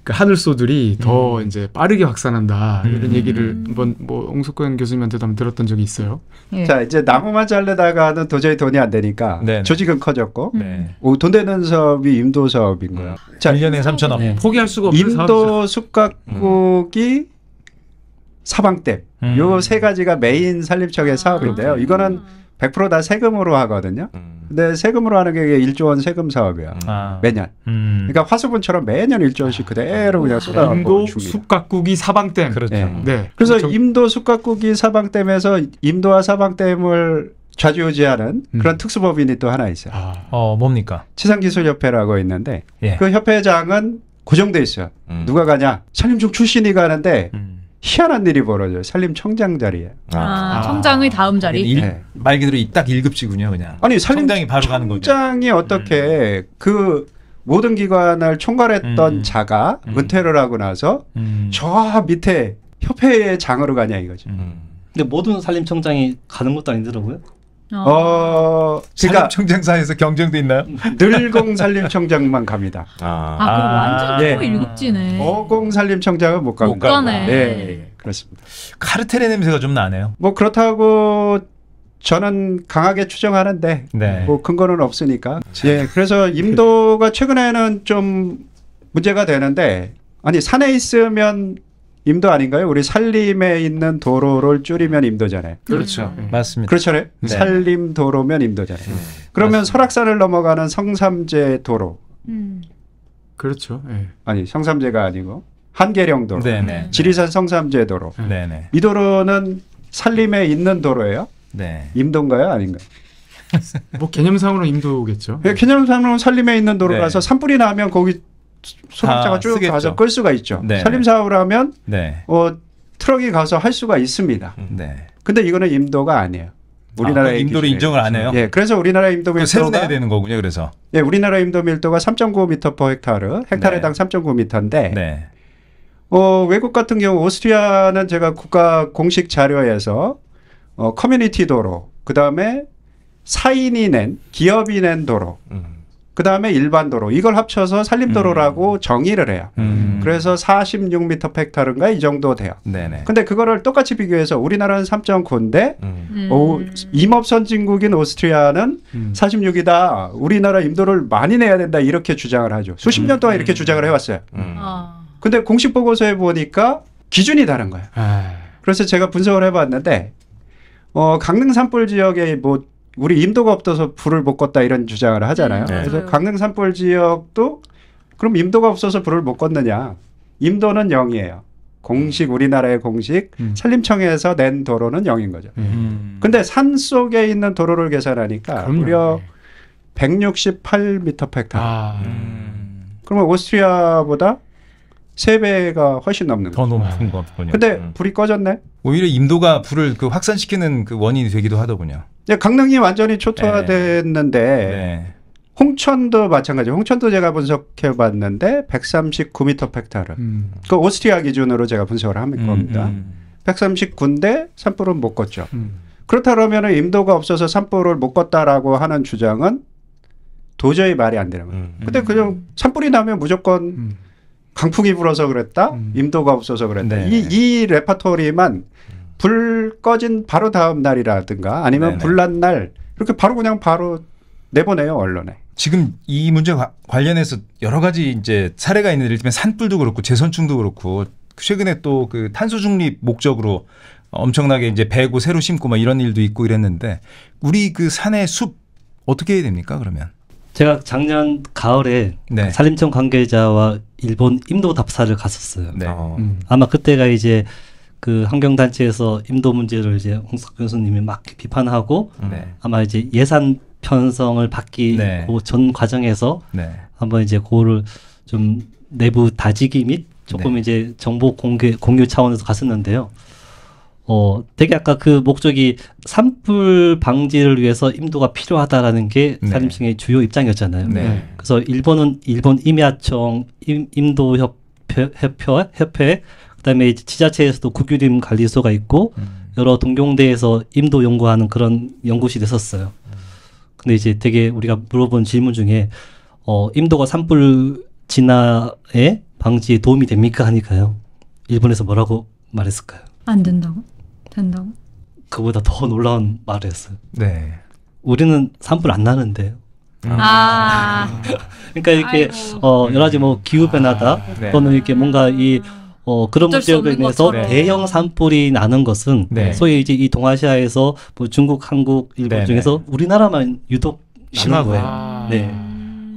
그 그러니까 하늘소들이 더 음. 이제 빠르게 확산한다 음. 이런 얘기를 음. 한번 뭐 홍석권 교수님한테도 한번 들었던 적이 있어요. 예. 자 이제 나무만 자르다가는 도저히 돈이 안 되니까 네네. 네. 조직은 커졌고 네. 돈 되는 사업이 인도 사업인 거야. 음. 자 1년에 3천억 네. 포기할 수가 없는 사업이죠. 숙박국이 사방댐 요세 가지가 메인 산림청의 사업인데요. 아. 이거는 100%다 세금으로 하거든요. 음. 근데 세금으로 하는 게 1조 원 세금 사업이야. 음. 아. 매년. 음. 그러니까 화수분처럼 매년 1조 원씩 그대로 그냥 쏟아가고 임도 숙각국이 사방댐. 그렇죠. 네. 네. 그래서 그렇 임도 숙각국이 사방댐에서 임도와 사방댐을 좌지우지하는 음. 그런 특수법인이 또 하나 있어요. 아. 어, 뭡니까? 치상기술협회라고 있는데 예. 그 협회장은 고정돼 있어요. 음. 누가 가냐? 산림청 출신이 가는데 희한한 일이 벌어져요. 산림 청장 자리에. 아, 아. 아. 청장의 다음 자리. 일, 네. 말 그대로 딱 일급지군요, 그냥. 아니 산림 청장이 바로 청장이 가는 거죠. 청장이 어떻게 음. 그 모든 기관을 총괄했던 음. 자가 음. 은퇴를 하고 나서 음. 저 밑에 협회의 장으로 가냐 이거죠. 음. 근데 모든 산림청장이 가는 것도 아니더라고요. 어. 어, 그러니까 청장사에서 경쟁도 있나요? 늘공 산림청장만 갑니다. 아, 아, 아 완전 일국지네 예. 어공 산림청장은 못갑니못 가네. 네, 그렇습니다. 카르텔의 냄새가 좀 나네요. 뭐 그렇다고 저는 강하게 추정하는데 네. 뭐 근거는 없으니까. 예, 그래서 임도가 최근에는 좀 문제가 되는데 아니 산에 있으면 임도 아닌가요? 우리 산림에 있는 도로를 줄이면 음. 임도잖아요. 그렇죠. 음. 음. 맞습니다. 그렇잖 네. 산림 도로면 임도잖아요. 음. 그러면 맞습니다. 설악산을 넘어가는 성삼재 도로. 음. 그렇죠. 네. 아니 성삼재가 아니고 한계령 도로. 네네. 네, 네. 지리산 성삼재 도로. 네네. 네. 이 도로는 산림에 있는 도로예요? 네. 임도인가요? 아닌가요? 뭐 개념상으로 임도겠죠. 네, 예, 개념상으로 산림에 있는 도로라서 산불이 나면 거기 소방차가 쭉 쓰겠죠. 가서 끌 수가 있죠. 네. 산림 사업을 하면 네. 어, 트럭이 가서 할 수가 있습니다. 그런데 음, 네. 이거는 임도가 아니에요. 우리나라 아, 임도를 인정을 안 해요. 예, 그래서 우리나라 임도 밀도가 새로 내야 되는 거군요. 그래서 예, 우리나라 임도 밀도가 3.9m 퍼 헥타르, 헥타르당 네. 3.9m인데 네. 어, 외국 같은 경우 오스트리아는 제가 국가 공식 자료에서 어, 커뮤니티 도로, 그 다음에 사인이 낸 기업이 낸 도로, 음. 그 다음에 일반 도로 이걸 합쳐서 산림도로라고 음. 정의를 해요. 음. 그래서 46m 헥타르인가 이 정도 돼요. 네네. 근데 그거를 똑같이 비교해서 우리나라는 3.9인데 음. 음. 임업선진국인 오스트리아는 46이다. 음. 우리나라 임도를 많이 내야 된다 이렇게 주장을 하죠. 수십 년 음. 동안 이렇게 주장을 해왔어요. 어. 근데 공식 보고서에 보니까 기준이 다른 거예요. 아. 그래서 제가 분석을 해봤는데 어, 강릉 산불 지역에뭐 우리 임도가 없어서 불을 못 껐다 이런 주장을 하잖아요. 음, 네. 그래서 강릉 산불 지역도 그럼 임도가 없어서 불을 못 껐느냐? 임도는 0이에요. 공식 음. 우리나라의 공식 음. 산림청에서 낸 도로는 0인 거죠. 음. 음. 근데 산 속에 있는 도로를 계산하니까 무려 168m/헥타. 아. 음. 그러면 오스트리아보다 세배가 훨씬 넘는 더 높은 거군요. 근데 음. 불이 꺼졌네. 오히려 임도가 불을 그 확산시키는 그 원인이 되기도 하더군요. 네, 강릉이 완전히 초토화됐는데 네. 네. 홍천도 마찬가지. 홍천도 제가 분석해 봤는데 139m 헥타르. 음. 그 오스트리아 기준으로 제가 분석을 한 음, 겁니다. 139인데 음. 산불은 못 껐죠. 음. 그렇다면 임도가 없어서 산불을 못 껐다라고 하는 주장은 도저히 말이 안 되는 거예요. 음, 근데 그냥 산불이 나면 무조건 강풍이 불어서 그랬다. 음. 임도가 없어서 그랬다. 네. 이, 이 레파토리만 불 꺼진 바로 다음 날이라든가 아니면 네, 네. 불난 날 이렇게 바로 그냥 바로 내보내요 언론에. 지금 이 문제 관련해서 여러 가지 이제 사례가 있는데 예를 들면 산불도 그렇고 재선충도 그렇고 최근에 또 그 탄소 중립 목적으로 엄청나게 이제 배고 새로 심고 막 이런 일도 있고 이랬는데 우리 그 산의 숲 어떻게 해야 됩니까 그러면? 제가 작년 가을에 네. 산림청 관계자와 일본 인도 답사를 갔었어요. 네. 어. 음. 아마 그때가 이제 그 환경단체에서 인도 문제를 이제 홍석 교수님이 막 비판하고 음. 네. 아마 이제 예산 편성을 받기 네. 그전 과정에서 네. 한번 이제 그거를 좀 내부 다지기 및 조금 네. 이제 정보 공개 공유 차원에서 갔었는데요. 어, 되게 아까 그 목적이 산불 방지를 위해서 임도가 필요하다라는 게 네. 산림청의 주요 입장이었잖아요. 네. 네. 그래서 일본은 일본 임야청 임, 도 협회 협회 그다음에 지자체에서도 국유림 관리소가 있고 음. 여러 동경대에서 임도 연구하는 그런 연구실이 섰어요. 근데 이제 되게 우리가 물어본 질문 중에 어, 임도가 산불 진화에 방지에 도움이 됩니까 하니까요. 일본에서 뭐라고 말했을까요? 안 된다고? 된다고? 그보다 더 놀라운 말이었어요 네. 우리는 산불 안 나는데요. 음. 아. 그러니까 이렇게 어 여러 가지 뭐 기후 변화다 아. 네. 또는 이렇게 뭔가 이 어, 그런 지역에 인해서 대형 산불이 나는 것은 네. 소위 이제 이 동아시아에서 뭐 중국, 한국, 일본 네, 네. 중에서 우리나라만 유독 심한 거예요. 아. 네.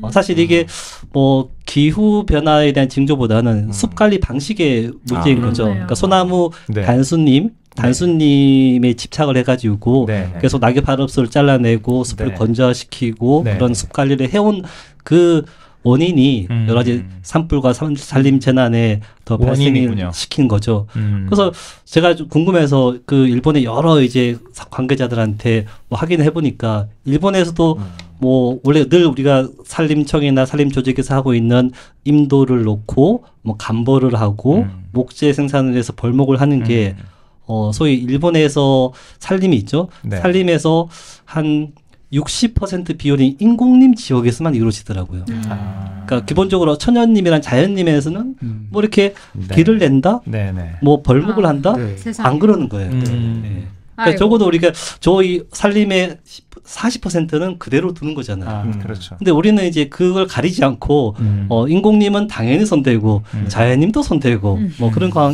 어, 사실 이게 음. 뭐 기후 변화에 대한 징조보다는 음. 숲 관리 방식의 문제인 아, 거죠. 그러니까 소나무 네. 단수님 네. 단순님의 집착을 해가지고 네. 계속 낙엽 한업소를 잘라내고 숲을 네. 건조화시키고 네. 그런 숲 관리를 해온 그 원인이 음. 여러 가지 산불과 산림 재난에 더 발생을 시킨 거죠. 음. 그래서 제가 궁금해서 그 일본의 여러 이제 관계자들한테 뭐 확인해 보니까 일본에서도 음. 뭐 원래 늘 우리가 산림청이나 산림조직에서 하고 있는 임도를 놓고 뭐 간보를 하고 음. 목재 생산을 해서 벌목을 하는 게 음. 어, 소위 일본에서 살림이 있죠. 네. 살림에서 한 60% 비율이 인공림 지역에서만 이루어지더라고요. 음. 아. 그러니까 기본적으로 천연님이란 자연님에서는 음. 뭐 이렇게 길을 네. 낸다, 네, 네. 뭐 벌목을 아, 한다, 네. 안 그러는 거예요. 음. 네, 그러니까 적어도 우리가 저희 살림의 40%는 그대로 두는 거잖아요. 아, 음. 그렇죠. 근데 우리는 이제 그걸 가리지 않고 음. 어, 인공님은 당연히 손대고 음. 자연님도 손대고 음. 뭐 그런 관,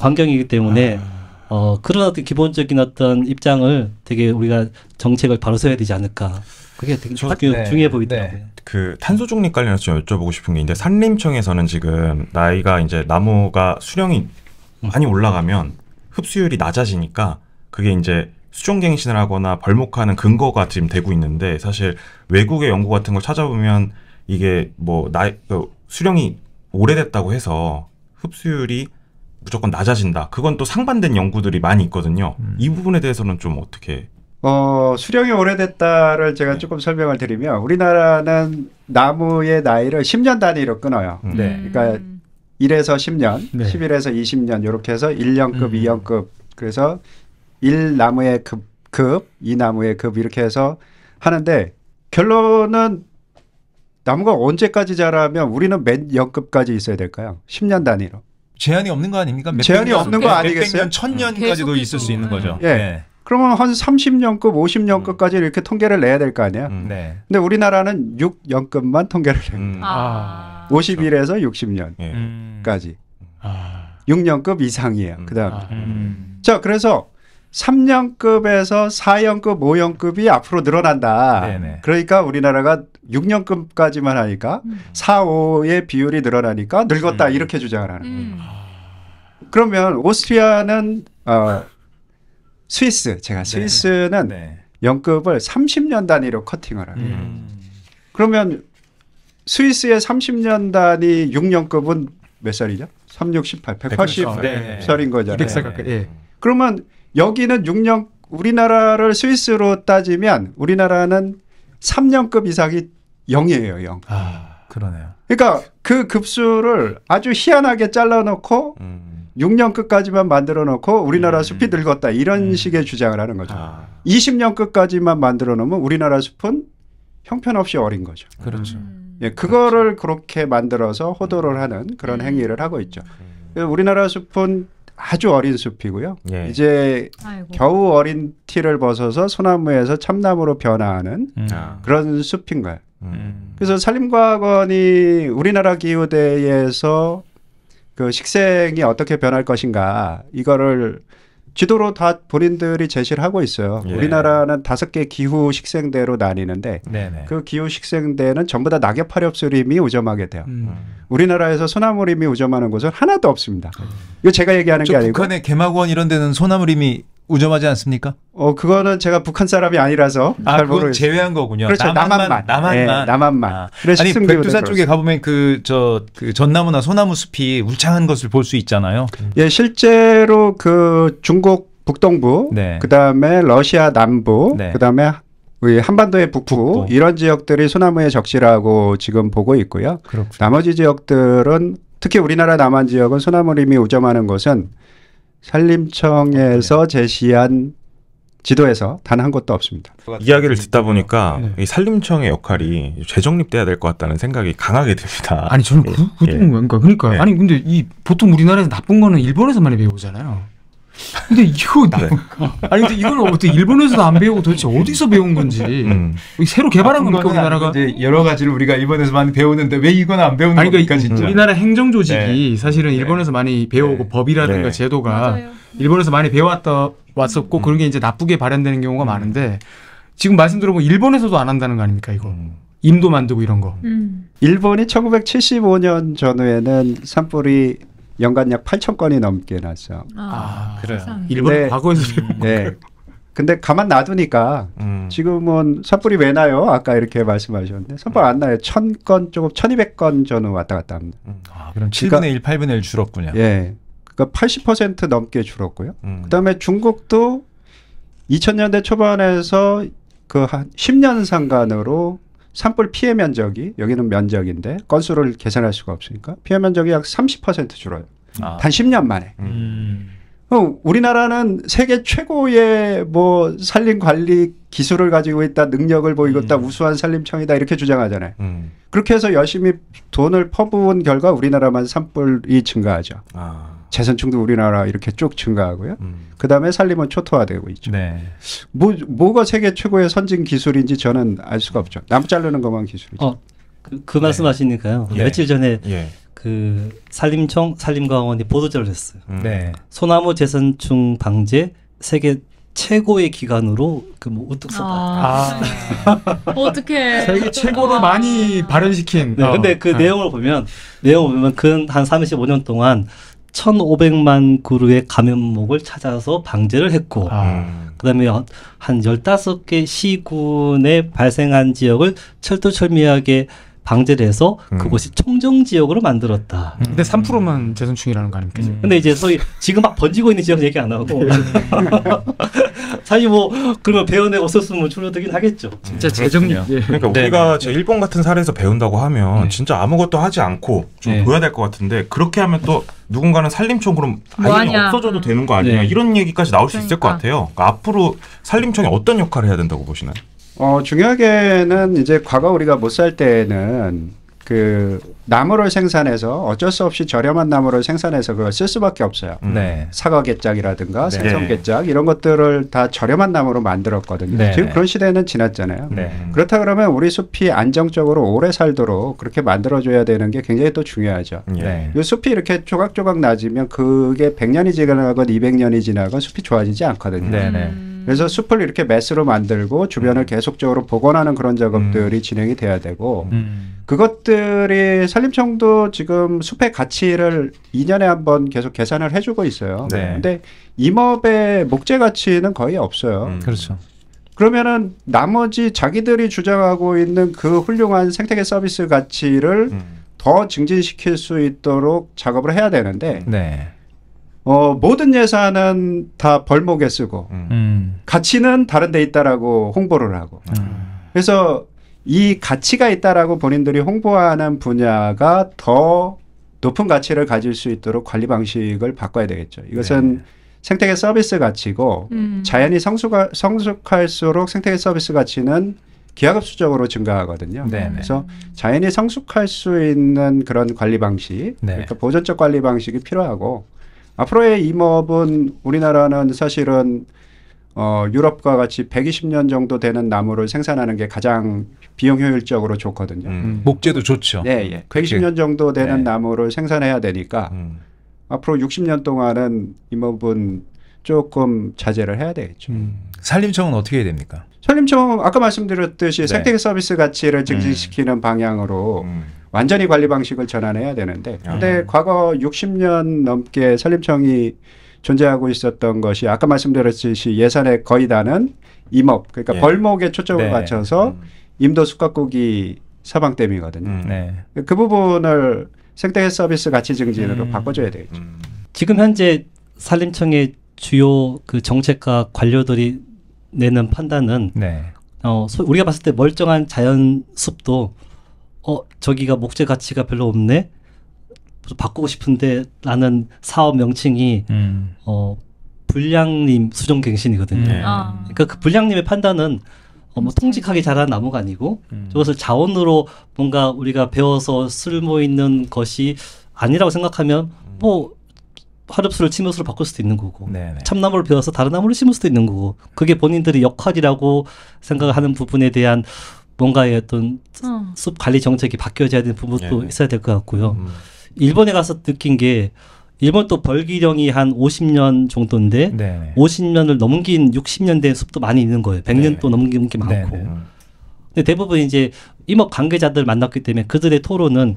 광경이기 때문에. 아. 어, 그런 기본적인 어떤 입장을 되게 우리가 정책을 바로 세야 되지 않을까. 그게 되게 저, 중요, 네. 중요해 네. 보이더라고요. 네. 그 탄소 중립 관련해서 좀 여쭤보고 싶은 게 있는데 산림청에서는 지금 나이가 이제 나무가 수령이 음. 많이 올라가면 흡수율이 낮아지니까 그게 이제 수종갱신을 하거나 벌목하는 근거가 지금 되고 있는데 사실 외국의 연구 같은 걸 찾아보면 이게 뭐 나이 그 수령이 오래됐다고 해서 흡수율이 무조건 낮아진다. 그건 또 상반된 연구들이 많이 있거든요. 음. 이 부분에 대해서는 좀 어떻게? 어, 수령이 오래됐다를 제가 네. 조금 설명을 드리면 우리나라는 나무의 나이를 10년 단위로 끊어요. 음. 네. 그러니까 1에서 10년, 네. 11에서 20년 이렇게 해서 1년급, 음. 2년급 그래서 1 나무의 급, 급, 2 나무의 급 이렇게 해서 하는데 결론은 나무가 언제까지 자라면 우리는 몇 연급까지 있어야 될까요? 10년 단위로. 제한이 없는 거 아닙니까? 제한이 없는 거 아니겠어요? 몇백 년, 천년까지도 음. 있을 수 있는 거죠. 예. 네. 그러면 한 30년급, 50년급까지 이렇게 통계를 내야 될 거 아니야? 음, 네. 근데 우리나라는 6년급만 통계를 냅니다. 음. 아. 51에서 60년까지. 예. 아. 6년급 이상이에요. 그다음. 아. 음. 자, 그래서 3년급에서4연급5연급이 앞으로 늘어난다. 네네. 그러니까 우리나라가 6년급까지만 하니까 4, 음. 5의 비율이 늘어나니까 늙었다 음. 이렇게 주장을 하는 거예요. 음. 그러면 오스트리아는 어, 스위스 제가 네. 스위스는 네. 연급을 30년 단위로 커팅을 하 합니다. 음. 그러면 스위스의 30년 단위 6년급은 몇 살이죠? 3, 6, 18, 180 1 살인 거잖아요. 200살 가까이. 예. 그러면 여기는 6년 우리나라를 스위스로 따지면 우리나라는 3년급 이상이 0이에요, 0. 아, 그러네요. 그러니까 그 급수를 아주 희한하게 잘라놓고 음. 6년급까지만 만들어놓고 우리나라 숲이 음. 늙었다 이런 음. 식의 주장을 하는 거죠. 아. 20년급까지만 만들어놓으면 우리나라 숲은 형편없이 어린 거죠. 그렇죠. 음. 예, 그거를 그렇죠. 그렇게 만들어서 호도를 음. 하는 그런 음. 행위를 하고 있죠. 우리나라 숲은 아주 어린 숲이고요. 예. 이제 아이고. 겨우 어린 티를 벗어서 소나무에서 참나무로 변화하는 음. 아. 그런 숲인 거예요. 음. 음. 그래서 산림과학원이 우리나라 기후대에서 그 식생이 어떻게 변할 것인가 이거를 지도로 다 본인들이 제시를 하고 있어요. 예. 우리나라는 다섯 개 기후 식생대로 나뉘는데 네네. 그 기후 식생대는 전부 다 낙엽 화렵수림이 우점하게 돼요. 음. 우리나라에서 소나무림이 우점하는 곳은 하나도 없습니다. 이거 제가 얘기하는 게 아니고 북한의 개막원 이런 데는 소나무림이 우점하지 않습니까? 어 그거는 제가 북한 사람이 아니라서 아, 그건 제외한 거군요. 그렇죠. 남한만 남한만 남한만. 예, 남한만. 아. 니 백두산 쪽에 가보면 그 저그 그 전나무나 소나무 숲이 울창한 것을 볼 수 있잖아요. 예 실제로 그 중국 북동부 네. 그다음에 러시아 남부 네. 그다음에 우리 한반도의 북부, 북부, 이런 지역들이 소나무의 적시라고 지금 보고 있고요. 그렇군요. 나머지 지역들은 특히 우리나라 남한 지역은 소나무림이 우점하는 곳은 산림청에서 아, 네. 제시한 지도에서 단 한 곳도 없습니다. 이야기를 듣다 보니까 네. 이 산림청의 역할이 재정립돼야 될 것 같다는 생각이 강하게 듭니다. 아니 저는 그, 그 예. 그러니까 예. 아니 근데 이 보통 우리나라에서 나쁜 거는 일본에서 많이 배우잖아요. 근데 이거 나 네. 아니 근데 이걸 어떻게 일본에서도 안 배우고 도대체 어디서 배운 건지 음. 새로 개발한 아, 겁니까 우리나라가 이제 여러 가지를 우리가 일본에서 많이 배우는데 왜 이건 안 배우는 아니, 까 그러니까 겁니까 진짜 우리나라 행정 조직이 네. 사실은 네. 일본에서 네. 많이 배우고 네. 법이라든가 네. 제도가 맞아요. 일본에서 많이 배웠다 왔었고 음. 그런 게 이제 나쁘게 발현되는 경우가 음. 많은데 지금 말씀 들어보면 일본에서도 안 한다는 거 아닙니까 이거 음. 임도 만들고 이런 거 음. 일본이 1975년 전후에는 산불이 연간 약 8천 건이 넘게 났죠. 아, 아 그래요. 일본 과거에서 음, 네. 근데 가만 놔두니까 음. 지금은 산불이 왜 나요? 아까 이렇게 말씀하셨는데 산불 안 나요. 천 건 조금 천이백 건 전후 왔다 갔다 합니다. 음. 아, 그럼 7분의 그러 1, 8분의 1 줄었군요. 예. 그러니까 80% 넘게 줄었고요. 음. 그다음에 중국도 2000년대 초반에서 그 한 10년 상간으로 산불 피해 면적이 여기는 면적인데 건수를 계산할 수가 없으니까 피해 면적이 약 30% 줄어요. 아. 단 10년 만에. 음. 어, 우리나라는 세계 최고의 뭐 산림 관리 기술을 가지고 있다, 능력을 보이고 있다, 음. 우수한 산림청이다 이렇게 주장하잖아요. 음. 그렇게 해서 열심히 돈을 퍼부은 결과 우리나라만 산불이 증가하죠. 아. 재선층도 우리나라 이렇게 쭉 증가하고요. 음. 그 다음에 산림은 초토화되고 있죠. 네. 뭐, 뭐가 세계 최고의 선진 기술인지 저는 알 수가 없죠. 나무 자르는 것만 기술이죠. 어, 그, 그 네. 말씀하시니까요. 네. 며칠 전에 네. 그 산림청 산림과학원이 보도자를 했어요. 음. 네. 소나무 재선충 방제 세계 최고의 기간으로 그뭐 우뚝 서다. 아. 아. 뭐 어떻게? 세계 최고로 아. 많이 발현시킨. 네, 어. 근데 그 어. 내용을 보면 내용 을 보면 그 한 35년 동안 1,500만 그루의 감염목을 찾아서 방제를 했고 아. 그다음에 한 열다섯 개 시군에 발생한 지역을 철두철미하게 방제를 해서 음. 그곳이 청정 지역으로 만들었다. 음. 근데 3%만 재선충이라는 거 아닙니까? 음. 근데 이제 소위 지금 막 번지고 있는 지역 얘기 안 하고 어, 네. 사실 뭐그러면 배워내 없었으면 줄어되긴 하겠죠. 진짜 재정리. 예. 그러니까 네. 우리가 네. 일본 같은 사례에서 배운다고 하면 네. 진짜 아무것도 하지 않고 좀보여야될것 네. 같은데 그렇게 하면 또 누군가는 살림청으로 뭐 아예 뭐 없어져도 되는 거 아니냐 네. 이런 얘기까지 나올 그러니까. 수 있을 것 그러니까. 같아요. 그러니까 앞으로 살림청이 어떤 역할을 해야 된다고 보시나요? 어, 중요하게는 이제 과거 우리가 못 살 때는 그 나무를 생산해서 어쩔 수 없이 저렴한 나무를 생산해서 그걸 쓸 수밖에 없어요. 음. 네. 사과 개짝이라든가 생선 네. 네. 개짝 이런 것들을 다 저렴한 나무로 만들었거든요. 네. 지금 그런 시대는 지났잖아요. 네. 음. 그렇다 그러면 우리 숲이 안정적으로 오래 살도록 그렇게 만들어줘야 되는 게 굉장히 또 중요하죠. 이 예. 숲이 이렇게 조각조각 낮으면 그게 100년이 지나건 200년이 지나건 숲이 좋아지지 않거든요. 음. 그래서 숲을 이렇게 매스로 만들고 주변을 음. 계속적으로 복원하는 그런 작업들이 음. 진행이 돼야 되고 음. 그것들이 산림청도 지금 숲의 가치를 2년에 한 번 계속 계산을 해주고 있어요. 네. 네. 근데 임업의 목재 가치는 거의 없어요. 그렇죠. 그러면은 나머지 자기들이 주장하고 있는 그 훌륭한 생태계 서비스 가치를 음. 더 증진시킬 수 있도록 작업을 해야 되는데 네. 어, 모든 예산은 다 벌목에 쓰고 음. 음. 가치는 다른 데 있다라고 홍보를 하고 음. 그래서 이 가치가 있다라고 본인들이 홍보하는 분야가 더 높은 가치를 가질 수 있도록 관리 방식을 바꿔야 되겠죠. 이것은 네. 생태계 서비스 가치고 음. 자연이 성숙하, 성숙할수록 생태계 서비스 가치는 기하급수적으로 증가하거든요. 네네. 네. 그래서 자연이 성숙할 수 있는 그런 관리 방식, 네. 그러니까 보존적 관리 방식이 필요하고 앞으로의 임업은 우리나라는 사실은 어, 유럽과 같이 120년 정도 되는 나무를 생산하는 게 가장 비용 효율적으로 좋거든요. 음. 음. 목재도 좋죠. 네, 예. 120년 예. 정도 되는 네. 나무를 생산해야 되니까 음. 앞으로 60년 동안은 임업은 조금 자제를 해야 되겠죠. 음. 산림청은 어떻게 해야 됩니까? 산림청 아까 말씀드렸듯이 네. 생태 계 서비스 가치를 음. 증진시키는 방향으로 음. 완전히 관리 방식을 전환해야 되는데 아. 근데 아. 과거 60년 넘게 산림청이 존재하고 있었던 것이 아까 말씀드렸듯이 예산의 거의 다는 임업 그러니까 예. 벌목에 초점을 네. 맞춰서 음. 임도 숙박고기 사방댐이거든요. 음, 네. 그, 그 부분을 생태계 서비스 가치 증진으로 음. 바꿔줘야 되겠죠. 음. 지금 현재 산림청의 주요 그 정책과 관료들이 내는 판단은 네. 어, 우리가 봤을 때 멀쩡한 자연 숲도 어 저기가 목재 가치가 별로 없네 바꾸고 싶은데 라는 사업 명칭이 음. 어 불량님 수정갱신이거든요. 네. 아. 그러니까 그 불량님의 판단은 어, 뭐 음. 통직하게 자란 나무가 아니고 음. 저것을 자원으로 뭔가 우리가 배워서 쓸모 있는 것이 아니라고 생각하면 뭐 화렵수를 침엽수로 바꿀 수도 있는 거고 네네. 네. 참나무를 배워서 다른 나무를 심을 수도 있는 거고 그게 본인들의 역할이라고 생각하는 부분에 대한 뭔가의 어떤 어. 숲 관리 정책이 바뀌어져야 되는 부분도 예. 있어야 될 것 같고요. 음. 일본에 가서 느낀 게 일본 또 벌기령이 한 50년 정도인데 네 50년을 넘긴 60년 된 숲도 많이 있는 거예요. 100년 또 넘긴 게 많고. 네네. 음. 근데 대부분 이제 임업 관계자들 만났기 때문에 그들의 토론은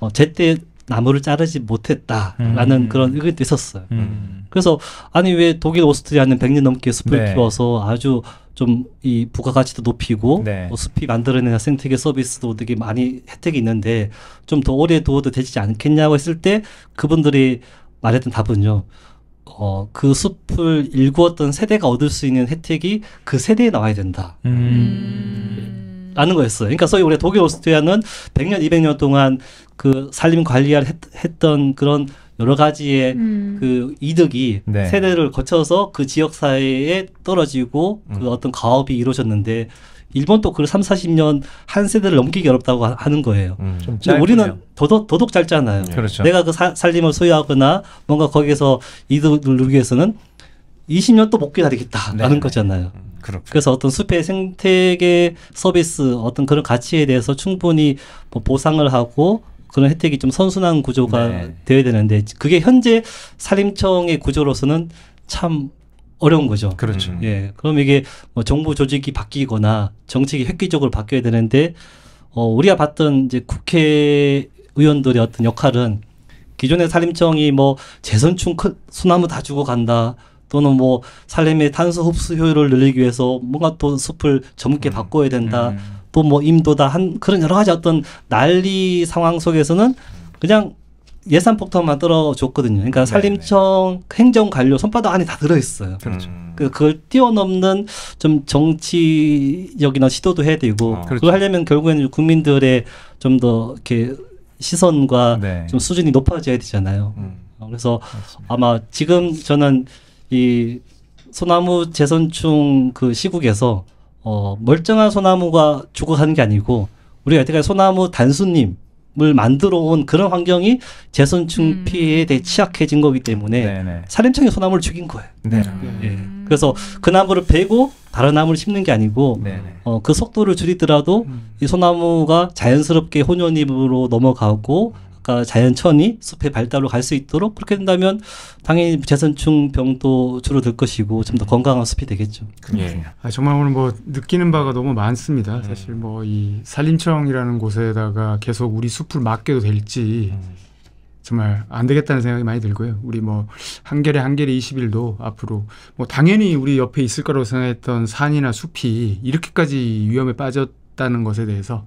어, 제때 나무를 자르지 못했다라는 음. 그런 의견도 있었어요. 음. 그래서 아니 왜 독일 오스트리아는 100년 넘게 숲을 네. 키워서 아주 좀이 부가가치도 높이고 네. 뭐 숲이 만들어내는 생태계 서비스도 되게 많이 혜택이 있는데 좀 더 오래 두어도 되지 않겠냐고 했을 때 그분들이 말했던 답은요. 어, 그 숲을 일구었던 세대가 얻을 수 있는 혜택이 그 세대에 나와야 된다. 음. 음. 라는 거였어요. 그러니까 소위 우리 독일 오스트리아는 100년, 200년 동안 그 산림 관리할 했, 했던 그런 여러 가지의 음. 그 이득이 네. 세대를 거쳐서 그 지역 사회에 떨어지고 그 음. 어떤 가업이 이루어졌는데 일본 도그 3, 40년 한 세대를 넘기기 어렵다고 하는 거예요. 음. 근데 우리는 더덕, 더덕 짧잖아요. 네. 그렇죠. 내가 그 사, 살림을 소유하거나 뭔가 거기에서 이득을 누리기 위해서는 20년 또못해야되겠다라는 네. 거잖아요. 음, 그렇군요. 그래서 어떤 숲의 생태계 서비스 어떤 그런 가치에 대해서 충분히 뭐 보상을 하고 그런 혜택이 좀 선순환 구조가 네. 되어야 되는데 그게 현재 산림청의 구조로서는 참 어려운 거죠. 그렇죠. 음. 예. 그럼 이게 뭐 정부 조직이 바뀌거나 정책이 획기적으로 바뀌어야 되는데 어 우리가 봤던 이제 국회 의원들의 어떤 역할은 기존의 산림청이 뭐 재선충 큰 소나무 다 주고 간다. 또는 뭐 산림의 탄소 흡수 효율을 늘리기 위해서 뭔가 또 숲을 젊게 음. 바꿔야 된다. 음. 또뭐 임도다 한 그런 여러 가지 어떤 난리 상황 속에서는 그냥 예산 폭탄만 떨어줬거든요. 그러니까 네, 산림청 네. 행정관료 손바닥 안에 다 들어있어요. 그렇죠. 음. 그 그걸 뛰어넘는 좀 정치적이나 시도도 해야 되고 어. 그걸 그렇 하려면 결국에는 국민들의 좀 더 이렇게 시선과 네. 좀 수준이 높아져야 되잖아요. 음. 어, 그래서 맞습니다. 아마 지금 저는 이 소나무 재선충 그 시국에서 어, 멀쩡한 소나무가 죽어가는 게 아니고 우리가 여태까지 소나무 단수님 을 만들어 온 그런 환경이 재선충 음. 피해에 대해 취약해진 거기 때문에 살인청이 소나무를 죽인 거예요. 네. 네. 그래서 그 나무를 베고 다른 나무를 심는 게 아니고 어, 그 속도를 줄이더라도 음. 이 소나무가 자연스럽게 혼연잎으로 넘어가고 어, 자연천이 숲의 발달로 갈 수 있도록 그렇게 된다면 당연히 재선충 병도 줄어들 것이고 좀 더 건강한 숲이 되겠죠. 예. 아, 정말 오늘 뭐 느끼는 바가 너무 많습니다. 음. 사실 뭐 이 산림청이라는 곳에다가 계속 우리 숲을 맡겨도 될지 음. 정말 안 되겠다는 생각이 많이 들고요. 우리 뭐 한겨레 한겨레 2일도 앞으로 뭐 당연히 우리 옆에 있을 거라고 생각했던 산이나 숲이 이렇게까지 위험에 빠졌다는 것에 대해서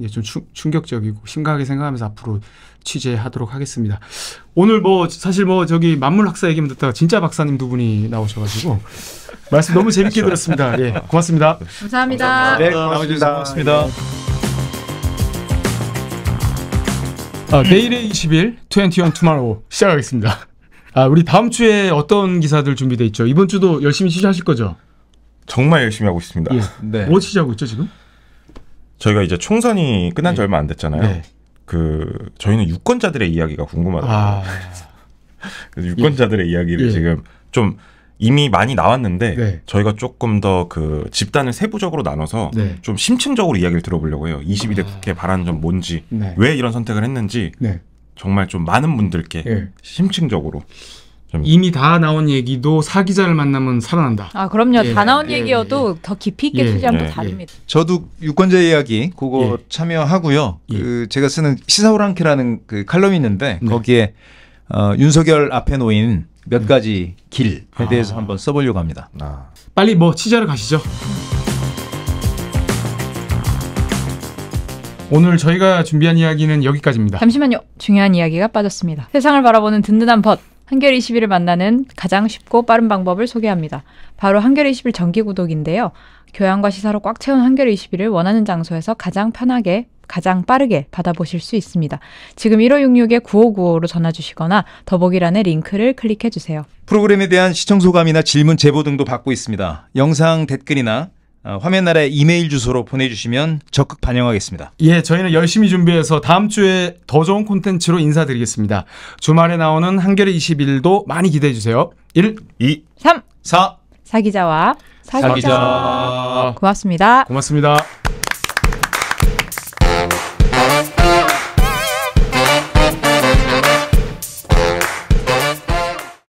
이좀 예, 충, 충격적이고 심각하게 생각하면서 앞으로 취재하도록 하겠습니다. 오늘 뭐 사실 뭐 저기 만물 학사 얘기만 듣다가 진짜 박사님 두 분이 나오셔가지고 말씀 너무 재밌게 들었습니다. 예, 고맙습니다. 감사합니다. 감사합니다. 네, 고맙습니다. 예. 아, 내일의 20일 21투마로 시작하겠습니다. 아, 우리 다음 주에 어떤 기사들 준비돼 있죠? 이번 주도 열심히 취재하실 거죠? 정말 열심히 하고 있습니다. 예. 네. 뭐 취재하고 있죠 지금? 저희가 이제 총선이 끝난 지 네. 얼마 안 됐잖아요. 네. 그 저희는 유권자들의 이야기가 궁금하더라고요. 아... 유권자들의 예. 이야기를 예. 지금 좀 이미 많이 나왔는데 네. 저희가 조금 더 그 집단을 세부적으로 나눠서 네. 좀 심층적으로 이야기를 들어보려고 해요. 22대 아... 국회 바라는 점 뭔지, 네. 왜 이런 선택을 했는지 네. 정말 좀 많은 분들께 예. 심층적으로 이미 다 나온 얘기도 사기자를 만나면 살아난다. 아 그럼요. 예, 다 나온 예, 얘기여도 예, 예. 더 깊이 있게 투자하면 예, 예, 예. 다릅니다. 저도 유권자 이야기 그거 참여하고요. 그 제가 쓰는 시사오랑캐라는 그 칼럼이 있는데 네. 거기에 어, 윤석열 앞에 놓인 몇 음. 가지 길에 아. 대해서 아. 한번 써보려고 합니다. 아. 빨리 뭐 취재를 가시죠. 오늘 저희가 준비한 이야기는 여기까지입니다. 잠시만요. 중요한 이야기가 빠졌습니다. 세상을 바라보는 든든한 벗. 한겨레 21을 만나는 가장 쉽고 빠른 방법을 소개합니다. 바로 한겨레 21 정기 구독인데요. 교양과 시사로 꽉 채운 한겨레 21을 원하는 장소에서 가장 편하게 가장 빠르게 받아보실 수 있습니다. 지금 1566-9595로 전화 주시거나 더보기란의 링크를 클릭해 주세요. 프로그램에 대한 시청 소감이나 질문 제보 등도 받고 있습니다. 영상 댓글이나 어, 화면 나라 이메일 주소로 보내주시면 적극 반영하겠습니다. 예, 저희는 열심히 준비해서 다음 주에 더 좋은 콘텐츠로 인사드리겠습니다. 주말에 나오는 한겨레 21도 많이 기대해 주세요. 1, 2, 3, 4. 사기자와 사기자. 사기자. 고맙습니다. 고맙습니다.